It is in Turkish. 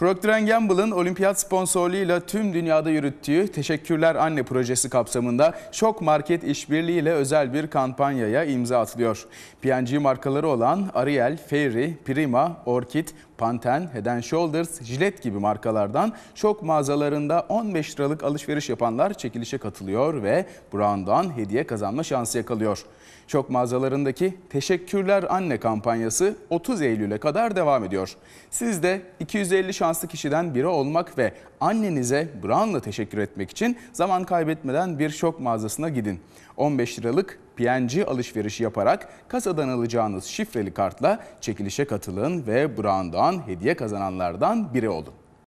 Procter Gamble'ın olimpiyat sponsorluğuyla tüm dünyada yürüttüğü Teşekkürler Anne projesi kapsamında şok market işbirliğiyle özel bir kampanyaya imza atılıyor. P&G markaları olan Ariel, Fairy, Prima, Orchid, Pantene, Head Shoulders, Gillette gibi markalardan şok mağazalarında 15 liralık alışveriş yapanlar çekilişe katılıyor ve Brown'dan hediye kazanma şansı yakalıyor. Şok mağazalarındaki Teşekkürler Anne kampanyası 30 Eylül'e kadar devam ediyor. Siz de 250 şans şanslı kişiden biri olmak ve annenize Brown'la teşekkür etmek için zaman kaybetmeden bir şok mağazasına gidin. 15 liralık PNG alışverişi yaparak kasadan alacağınız şifreli kartla çekilişe katılın ve Brown'dan hediye kazananlardan biri olun.